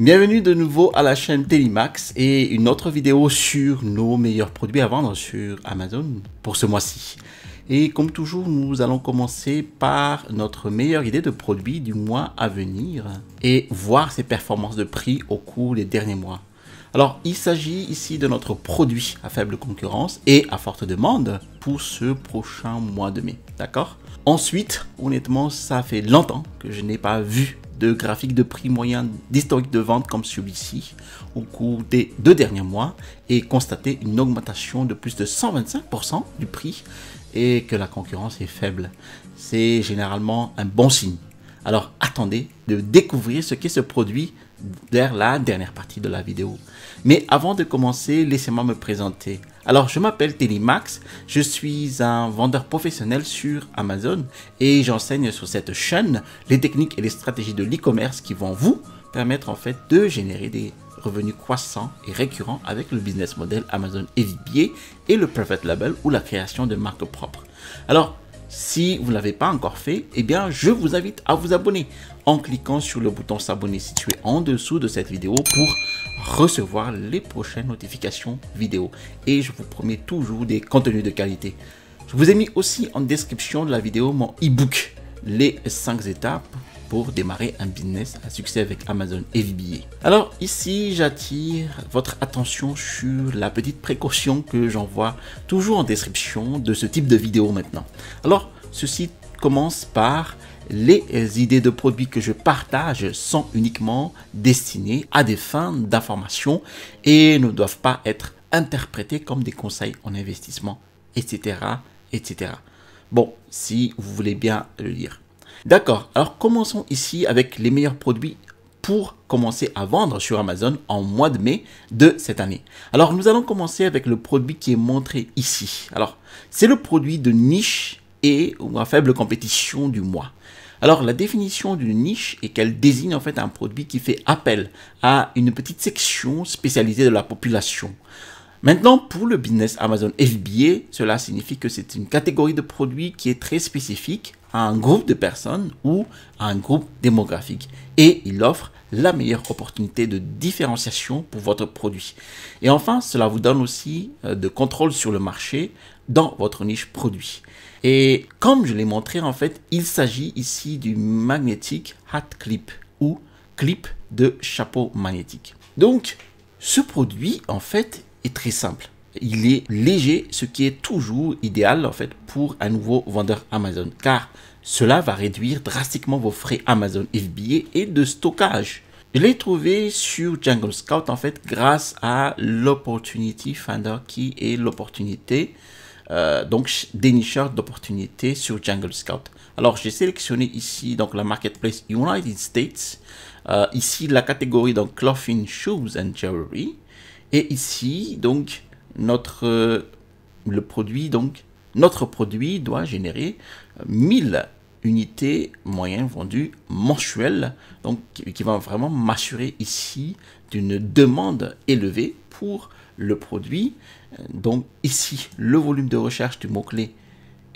Bienvenue de nouveau à la chaîne Telimax et une autre vidéo sur nos meilleurs produits à vendre sur Amazon pour ce mois-ci. Et comme toujours, nous allons commencer par notre meilleure idée de produit du mois à venir et voir ses performances de prix au cours des derniers mois. Alors, il s'agit ici de notre produit à faible concurrence et à forte demande pour ce prochain mois de mai. D'accord Ensuite, honnêtement, ça fait longtemps que je n'ai pas vu de graphiques de prix moyen d'historique de vente comme celui-ci au cours des deux derniers mois et constater une augmentation de plus de 125% du prix et que la concurrence est faible. C'est généralement un bon signe. Alors attendez de découvrir ce qui ce produit vers la dernière partie de la vidéo. Mais avant de commencer, laissez-moi me présenter. Alors, je m'appelle Max, je suis un vendeur professionnel sur Amazon et j'enseigne sur cette chaîne les techniques et les stratégies de l'e-commerce qui vont vous permettre en fait de générer des revenus croissants et récurrents avec le business model Amazon FBA et le Private Label ou la création de marques propres. Alors, si vous ne l'avez pas encore fait, eh bien, je vous invite à vous abonner en cliquant sur le bouton s'abonner situé en dessous de cette vidéo pour recevoir les prochaines notifications vidéo. Et je vous promets toujours des contenus de qualité. Je vous ai mis aussi en description de la vidéo mon e-book, les 5 étapes pour démarrer un business à succès avec Amazon FBA. Alors ici, j'attire votre attention sur la petite précaution que j'envoie toujours en description de ce type de vidéo maintenant. Alors, ceci commence par les idées de produits que je partage sont uniquement destinées à des fins d'information et ne doivent pas être interprétées comme des conseils en investissement, etc., etc. Bon, si vous voulez bien le lire. D'accord, alors commençons ici avec les meilleurs produits pour commencer à vendre sur Amazon en mois de mai de cette année. Alors nous allons commencer avec le produit qui est montré ici. Alors c'est le produit de niche et ou faible compétition du mois. Alors la définition d'une niche est qu'elle désigne en fait un produit qui fait appel à une petite section spécialisée de la population. Maintenant, pour le business Amazon FBA, cela signifie que c'est une catégorie de produits qui est très spécifique à un groupe de personnes ou à un groupe démographique. Et il offre la meilleure opportunité de différenciation pour votre produit. Et enfin, cela vous donne aussi euh, de contrôle sur le marché dans votre niche produit. Et comme je l'ai montré, en fait, il s'agit ici du magnetic hat clip ou clip de chapeau magnétique. Donc, ce produit, en fait, est très simple. Il est léger, ce qui est toujours idéal en fait pour un nouveau vendeur Amazon, car cela va réduire drastiquement vos frais Amazon FBA et de stockage. Je l'ai trouvé sur Jungle Scout en fait grâce à l'Opportunity Finder qui est l'opportunité, euh, donc dénicheur d'opportunités sur Jungle Scout. Alors j'ai sélectionné ici donc la marketplace United States, euh, ici la catégorie donc clothing, shoes and jewelry. Et ici, donc, notre, euh, le produit, donc, notre produit doit générer 1000 euh, unités moyennes vendues mensuelles, donc qui va vraiment m'assurer ici d'une demande élevée pour le produit. Euh, donc ici, le volume de recherche du mot-clé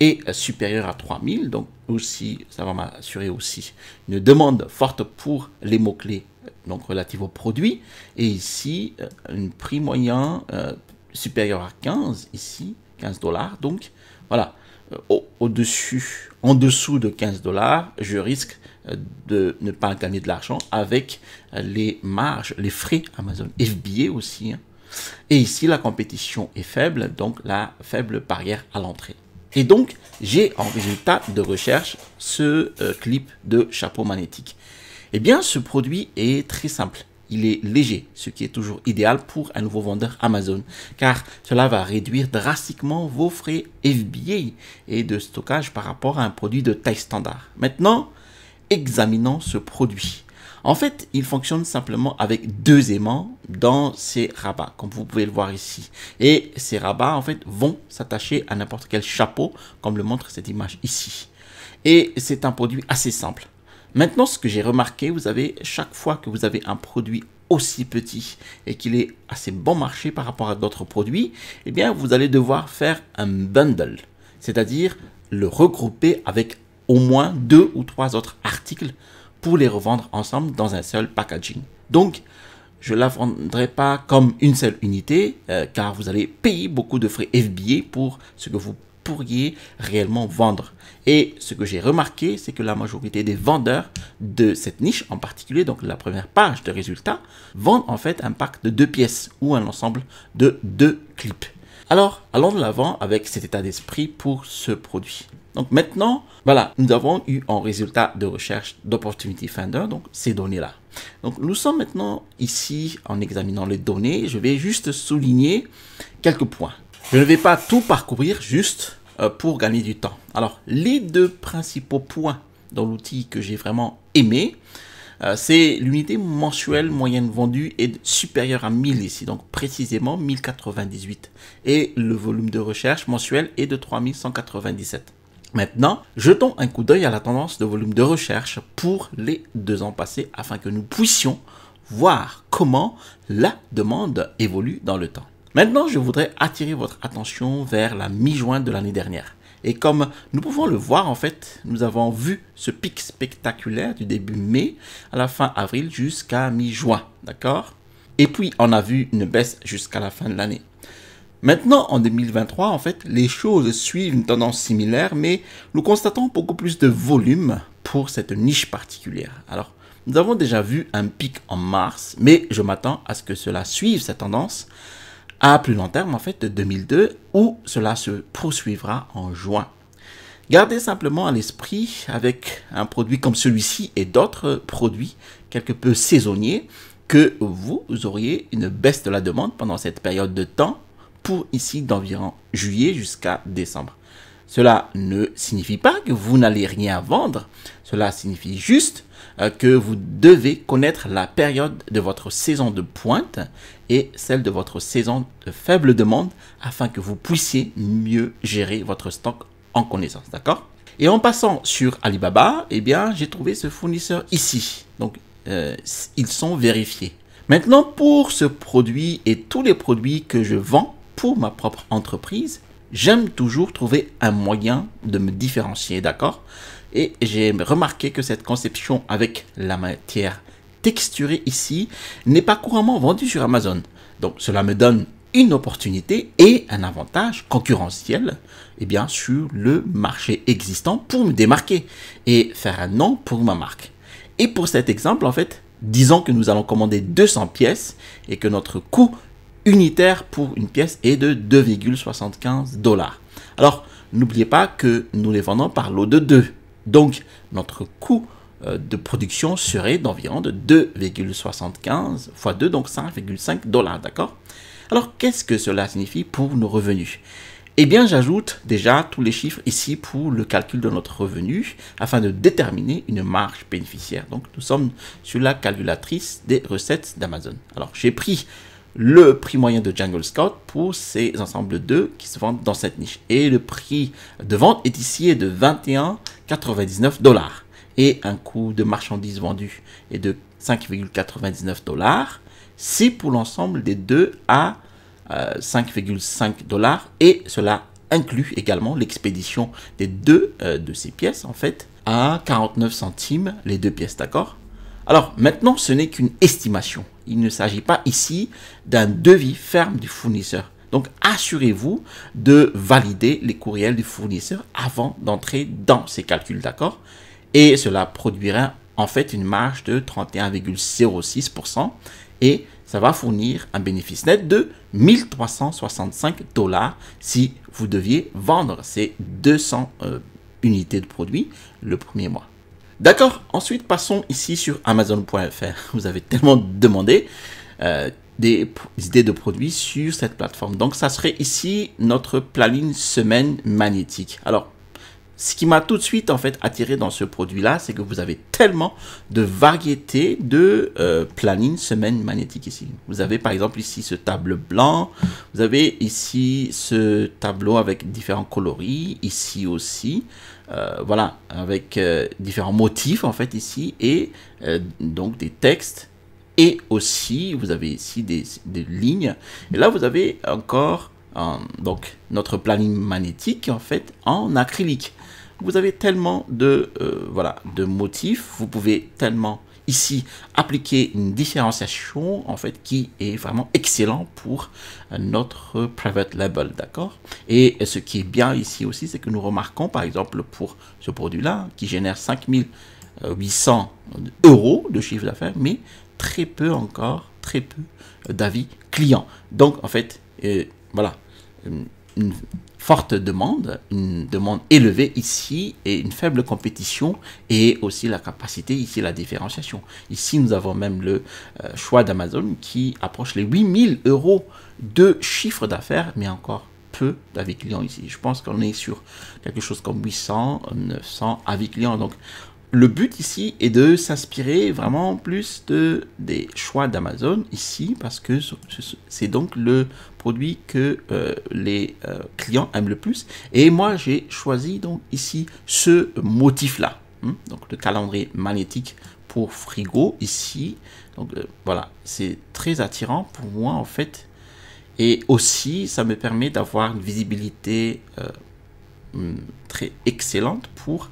et supérieur à 3000. Donc aussi, ça va m'assurer aussi une demande forte pour les mots-clés donc relative aux produits Et ici, euh, un prix moyen euh, supérieur à 15, ici, 15 dollars. Donc voilà, euh, au-dessus, en dessous de 15 dollars, je risque de ne pas gagner de l'argent avec les marges, les frais Amazon FBA aussi. Hein. Et ici, la compétition est faible, donc la faible barrière à l'entrée. Et donc, j'ai en résultat de recherche ce euh, clip de chapeau magnétique. Eh bien, ce produit est très simple. Il est léger, ce qui est toujours idéal pour un nouveau vendeur Amazon, car cela va réduire drastiquement vos frais FBA et de stockage par rapport à un produit de taille standard. Maintenant, examinons ce produit. En fait, il fonctionne simplement avec deux aimants dans ces rabats, comme vous pouvez le voir ici. Et ces rabats, en fait, vont s'attacher à n'importe quel chapeau, comme le montre cette image ici. Et c'est un produit assez simple. Maintenant, ce que j'ai remarqué, vous avez chaque fois que vous avez un produit aussi petit et qu'il est assez bon marché par rapport à d'autres produits, eh bien, vous allez devoir faire un bundle, c'est-à-dire le regrouper avec au moins deux ou trois autres articles pour les revendre ensemble dans un seul packaging. Donc, je la vendrai pas comme une seule unité, euh, car vous allez payer beaucoup de frais FBA pour ce que vous pourriez réellement vendre. Et ce que j'ai remarqué, c'est que la majorité des vendeurs de cette niche en particulier, donc la première page de résultats, vendent en fait un pack de deux pièces ou un ensemble de deux clips. Alors, allons de l'avant avec cet état d'esprit pour ce produit. Donc maintenant, voilà, nous avons eu en résultat de recherche d'Opportunity Finder, donc ces données-là. Donc nous sommes maintenant ici en examinant les données. Je vais juste souligner quelques points. Je ne vais pas tout parcourir juste euh, pour gagner du temps. Alors les deux principaux points dans l'outil que j'ai vraiment aimé, euh, c'est l'unité mensuelle moyenne vendue est supérieure à 1000 ici, donc précisément 1098. Et le volume de recherche mensuel est de 3197. Maintenant, jetons un coup d'œil à la tendance de volume de recherche pour les deux ans passés afin que nous puissions voir comment la demande évolue dans le temps. Maintenant, je voudrais attirer votre attention vers la mi-juin de l'année dernière. Et comme nous pouvons le voir, en fait, nous avons vu ce pic spectaculaire du début mai à la fin avril jusqu'à mi-juin, d'accord Et puis, on a vu une baisse jusqu'à la fin de l'année. Maintenant, en 2023, en fait, les choses suivent une tendance similaire, mais nous constatons beaucoup plus de volume pour cette niche particulière. Alors, nous avons déjà vu un pic en mars, mais je m'attends à ce que cela suive cette tendance à plus long terme, en fait, de 2002, où cela se poursuivra en juin. Gardez simplement à l'esprit, avec un produit comme celui-ci et d'autres produits quelque peu saisonniers, que vous auriez une baisse de la demande pendant cette période de temps pour ici d'environ juillet jusqu'à décembre. Cela ne signifie pas que vous n'allez rien vendre, cela signifie juste euh, que vous devez connaître la période de votre saison de pointe et celle de votre saison de faible demande afin que vous puissiez mieux gérer votre stock en connaissance, d'accord Et en passant sur Alibaba, eh bien, j'ai trouvé ce fournisseur ici. Donc, euh, ils sont vérifiés. Maintenant, pour ce produit et tous les produits que je vends, pour ma propre entreprise, j'aime toujours trouver un moyen de me différencier, d'accord Et j'ai remarqué que cette conception avec la matière texturée ici n'est pas couramment vendue sur Amazon. Donc cela me donne une opportunité et un avantage concurrentiel eh bien, sur le marché existant pour me démarquer et faire un nom pour ma marque. Et pour cet exemple, en fait, disons que nous allons commander 200 pièces et que notre coût unitaire pour une pièce est de 2,75 dollars. Alors, n'oubliez pas que nous les vendons par lot de 2. Donc, notre coût euh, de production serait d'environ de 2,75 fois 2, donc 5,5 dollars, d'accord Alors, qu'est-ce que cela signifie pour nos revenus Eh bien, j'ajoute déjà tous les chiffres ici pour le calcul de notre revenu afin de déterminer une marge bénéficiaire. Donc, nous sommes sur la calculatrice des recettes d'Amazon. Alors, j'ai pris le prix moyen de Jungle Scout pour ces ensembles 2 qui se vendent dans cette niche. Et le prix de vente est ici de 21,99 dollars et un coût de marchandises vendues est de 5,99 dollars si pour l'ensemble des deux à 5,5 euh, dollars et cela inclut également l'expédition des deux euh, de ces pièces en fait à 49 centimes les deux pièces d'accord alors maintenant ce n'est qu'une estimation il ne s'agit pas ici d'un devis ferme du fournisseur. Donc assurez-vous de valider les courriels du fournisseur avant d'entrer dans ces calculs, d'accord Et cela produira en fait une marge de 31,06% et ça va fournir un bénéfice net de 1365 dollars si vous deviez vendre ces 200 euh, unités de produits le premier mois. D'accord, ensuite passons ici sur Amazon.fr. Vous avez tellement demandé euh, des, idées de produits sur cette plateforme. Donc ça serait ici notre planning semaine magnétique. Alors, ce qui m'a tout de suite en fait attiré dans ce produit-là, c'est que vous avez tellement de variétés de euh, planning semaine magnétique ici. Vous avez par exemple ici ce tableau blanc, vous avez ici ce tableau avec différents coloris, ici aussi. Euh, voilà, avec euh, différents motifs en fait ici, et euh, donc des textes, et aussi vous avez ici des, des lignes, et là vous avez encore donc notre planning magnétique en fait en acrylique. Vous avez tellement de, voilà, de motifs, vous pouvez tellement ici appliquer une différenciation en fait qui est vraiment excellent pour euh, notre private label, d'accord Et ce qui est bien ici aussi, c'est que nous remarquons par exemple pour ce produit-là qui génère 5800 euros de chiffre d'affaires, mais très peu encore, très peu euh, d'avis clients. Donc en fait, euh, voilà une forte demande, une demande élevée ici et une faible compétition et aussi la capacité ici, la différenciation. Ici, nous avons même le euh, choix d'Amazon qui approche les 8000 euros de chiffre d'affaires, mais encore peu d'avis clients ici. Je pense qu'on est sur quelque chose comme 800, 900 avis clients. Donc, le but ici est de s'inspirer vraiment plus de, des choix d'Amazon ici parce que c'est donc le produit que euh, les euh, clients aiment le plus. Et moi, j'ai choisi donc ici ce motif-là, hein, donc le calendrier magnétique pour frigo ici. Donc euh, voilà, c'est très attirant pour moi en fait. Et aussi, ça me permet d'avoir une visibilité hmm, très excellente pour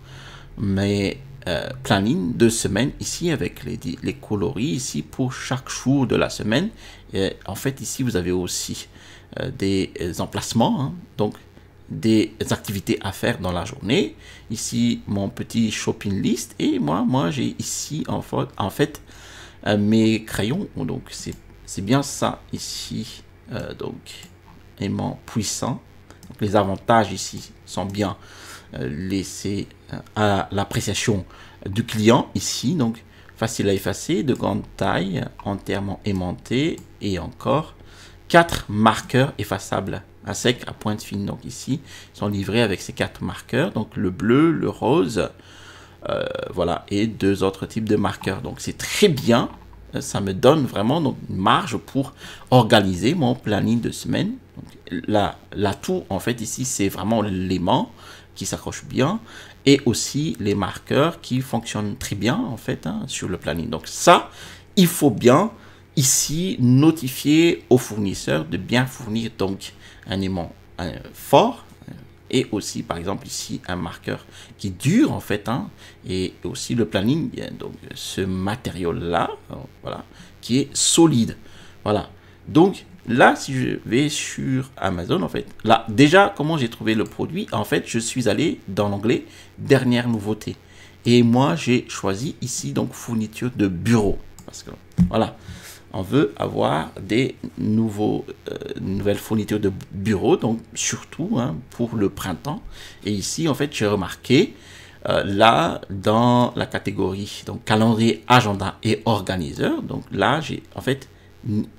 mes euh, planning de semaine ici avec les, les, coloris ici pour chaque jour de la semaine. Et en fait, ici, vous avez aussi euh, des emplacements, hein, donc des activités à faire dans la journée. Ici, mon petit shopping list. Et moi, moi j'ai ici, en fait, en fait euh, mes crayons. Donc, c'est bien ça ici. donc, aimant puissant. les avantages ici sont bien euh, laisser euh, à l'appréciation du client ici, donc facile à effacer, de grande taille, entièrement aimanté et encore quatre marqueurs effaçables à sec, à pointe fine. Donc ici, sont livrés avec ces quatre marqueurs, donc le bleu, le rose, euh, voilà, et deux autres types de marqueurs. Donc c'est très bien, ça me donne vraiment donc, une marge pour organiser mon planning de semaine. la la, en fait, ici, c'est vraiment l'aimant qui s'accroche bien et aussi les marqueurs qui fonctionnent très bien en fait hein, sur le planning. Donc ça, il faut bien ici notifier aux fournisseurs de bien fournir donc un aimant euh, fort euh, et aussi par exemple ici un marqueur qui dure en fait hein, et aussi le planning euh, donc ce matériau là voilà qui est solide voilà donc Là, si je vais sur Amazon, en fait, là, déjà, comment j'ai trouvé le produit En fait, je suis allé dans l'onglet dernière nouveauté. Et moi, j'ai choisi ici, donc, fourniture de bureau. Parce que, voilà, on veut avoir des nouveaux, euh, nouvelles fournitures de bureau, donc, surtout hein, pour le printemps. Et ici, en fait, j'ai remarqué euh, là dans la catégorie donc calendrier, agenda et organiseur. Donc là, j'ai en fait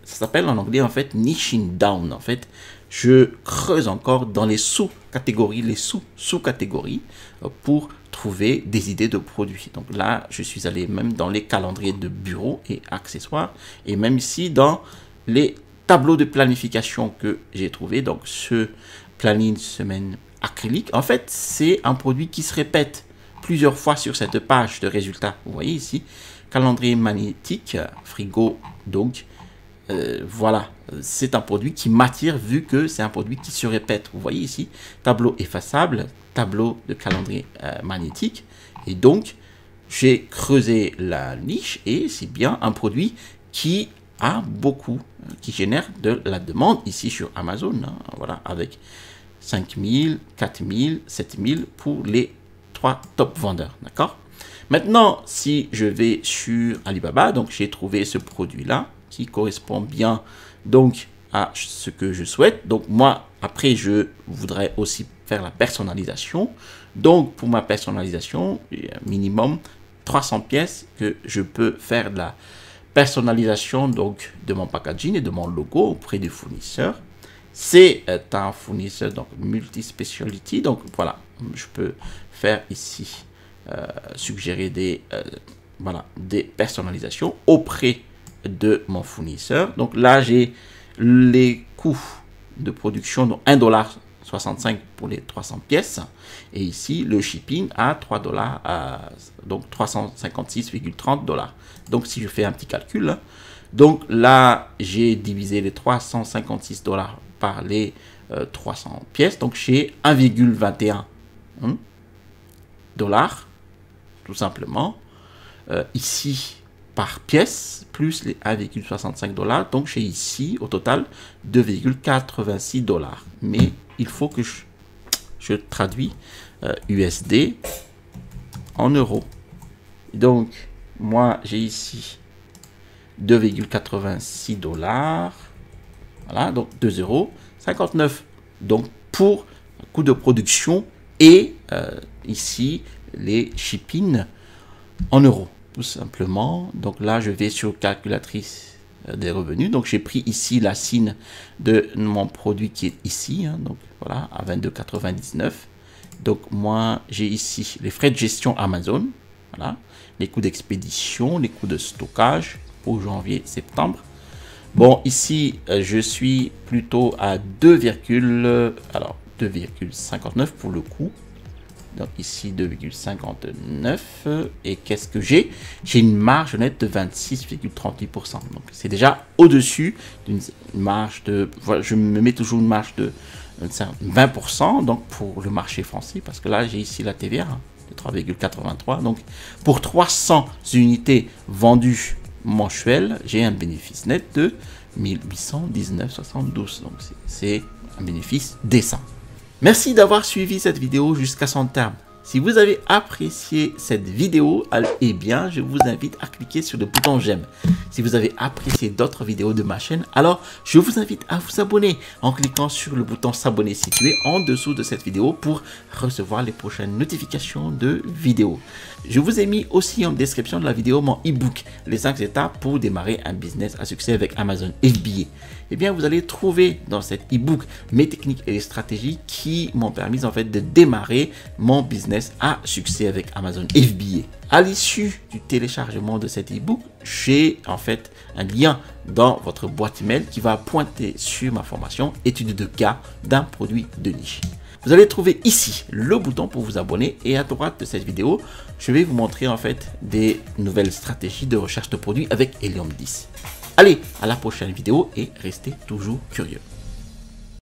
ça s'appelle en anglais en fait niching down en fait je creuse encore dans les sous-catégories les sous-sous-catégories euh, pour trouver des idées de produits donc là je suis allé même dans les calendriers de bureaux et accessoires et même ici dans les tableaux de planification que j'ai trouvé donc ce planning semaine acrylique en fait c'est un produit qui se répète plusieurs fois sur cette page de résultats vous voyez ici calendrier magnétique frigo donc euh, voilà, c'est un produit qui m'attire vu que c'est un produit qui se répète. Vous voyez ici, tableau effaçable, tableau de calendrier euh, magnétique. Et donc, j'ai creusé la niche et c'est bien un produit qui a beaucoup, euh, qui génère de la demande ici sur Amazon. Hein, voilà, avec 5000, 4000, 7000 pour les trois top vendeurs. D'accord Maintenant, si je vais sur Alibaba, donc j'ai trouvé ce produit-là correspond bien donc à ce que je souhaite. Donc moi, après, je voudrais aussi faire la personnalisation. Donc pour ma personnalisation, minimum 300 pièces que je peux faire de la personnalisation donc de mon packaging et de mon logo auprès du fournisseur. C'est euh, un fournisseur donc multi-speciality. Donc voilà, je peux faire ici euh, suggérer des euh, voilà des personnalisations auprès de mon fournisseur. Donc là, j'ai les coûts de production, donc 1,65$ pour les 300 pièces. Et ici, le shipping à 3 dollars, donc 356,30 dollars. Donc si je fais un petit calcul, hein. donc là, j'ai divisé les 356 dollars par les 300 euh, pièces. Donc j'ai 1,21 hein, dollars, tout simplement. Euh, ici, par pièce, plus les 1,65 dollars. Donc j'ai ici au total 2,86 dollars. Mais il faut que je, traduis USD euh, en euros. Donc moi j'ai ici 2,86 dollars. Voilà, donc 2 euros 59. Donc pour coût de production et euh, ici les shipping en euros tout simplement. Donc là, je vais sur calculatrice euh, des revenus. Donc j'ai pris ici la signe de mon produit qui est ici. Hein. donc voilà, à 22,99. Donc moi, j'ai ici les frais de gestion Amazon. Voilà, les coûts d'expédition, les coûts de stockage au janvier-septembre. Bon, ici, euh, je suis plutôt à 2, alors 2,59 pour le coup donc ici 2,59. Euh, et qu'est-ce que j'ai J'ai une marge nette de 26,38%. Donc c'est déjà au-dessus d'une marge de... Voilà, je me mets toujours une marge de 20% euh, donc pour le marché français, parce que là j'ai ici la TVA hein, de 3,83. Donc pour 300 unités vendues mensuelles, j'ai un bénéfice net de 1819,72. Donc c'est un bénéfice décent. Merci d'avoir suivi cette vidéo jusqu'à son terme. Si vous avez apprécié cette vidéo, eh bien, je vous invite à cliquer sur le bouton j'aime. Si vous avez apprécié d'autres vidéos de ma chaîne, alors je vous invite à vous abonner en cliquant sur le bouton s'abonner situé en dessous de cette vidéo pour recevoir les prochaines notifications de vidéos. Je vous ai mis aussi en description de la vidéo mon e-book, les 5 étapes pour démarrer un business à succès avec Amazon FBA. Eh bien, vous allez trouver dans cet e-book mes techniques et les stratégies qui m'ont permis en fait de démarrer mon business à succès avec Amazon FBA. À l'issue du téléchargement de cet e-book, j'ai en fait un lien dans votre boîte mail qui va pointer sur ma formation étude de cas d'un produit de niche. Vous allez trouver ici le bouton pour vous abonner et à droite de cette vidéo, je vais vous montrer en fait des nouvelles stratégies de recherche de produits avec Helium 10. Allez, à la prochaine vidéo et restez toujours curieux.